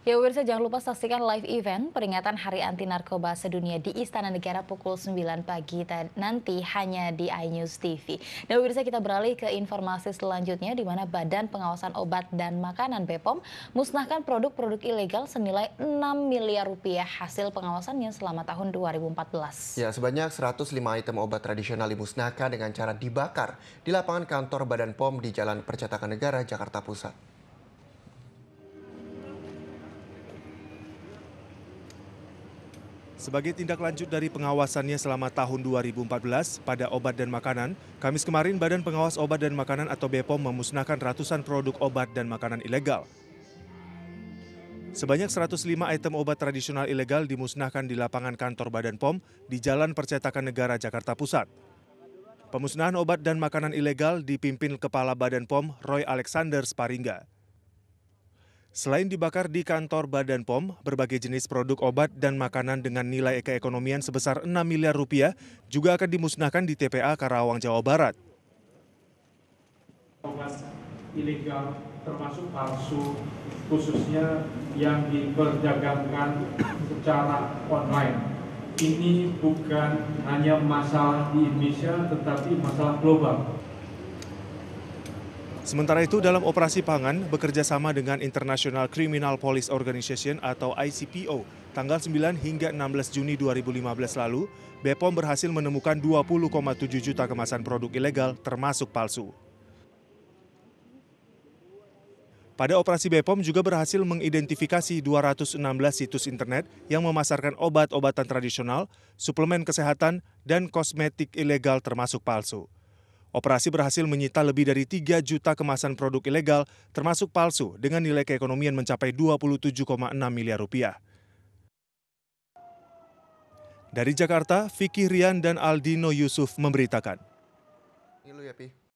Ya pemirsa jangan lupa saksikan live event peringatan Hari Anti Narkoba Sedunia di Istana Negara pukul 9 pagi nanti hanya di iNews TV. Nah pemirsa kita beralih ke informasi selanjutnya di mana Badan Pengawasan Obat dan Makanan BPOM musnahkan produk-produk ilegal senilai 6 miliar rupiah hasil pengawasannya selama tahun 2014. Ya sebanyak 105 item obat tradisional dimusnahkan dengan cara dibakar di lapangan kantor Badan POM di Jalan Percetakan Negara, Jakarta Pusat. Sebagai tindak lanjut dari pengawasannya selama tahun 2014 pada obat dan makanan, Kamis kemarin Badan Pengawas Obat dan Makanan atau BPOM memusnahkan ratusan produk obat dan makanan ilegal. Sebanyak 105 item obat tradisional ilegal dimusnahkan di lapangan kantor Badan POM di Jalan Percetakan Negara Jakarta Pusat. Pemusnahan obat dan makanan ilegal dipimpin Kepala Badan POM Roy Alexander Sparingga. Selain dibakar di kantor Badan POM, berbagai jenis produk obat dan makanan dengan nilai keekonomian sebesar 6 miliar rupiah juga akan dimusnahkan di TPA Karawang, Jawa Barat. Obat ilegal termasuk palsu, khususnya yang diperdagangkan secara online. Ini bukan hanya masalah di Indonesia, tetapi masalah global. Sementara itu, dalam operasi pangan bekerja sama dengan International Criminal Police Organization atau ICPO, tanggal 9 hingga 16 Juni 2015 lalu, BePom berhasil menemukan 20,7 juta kemasan produk ilegal termasuk palsu. Pada operasi BePom juga berhasil mengidentifikasi 216 situs internet yang memasarkan obat-obatan tradisional, suplemen kesehatan, dan kosmetik ilegal termasuk palsu. Operasi berhasil menyita lebih dari 3 juta kemasan produk ilegal, termasuk palsu, dengan nilai keekonomian mencapai 27,6 miliar rupiah. Dari Jakarta, Vicky Rian dan Aldino Yusuf memberitakan. Ini lu ya, Pi.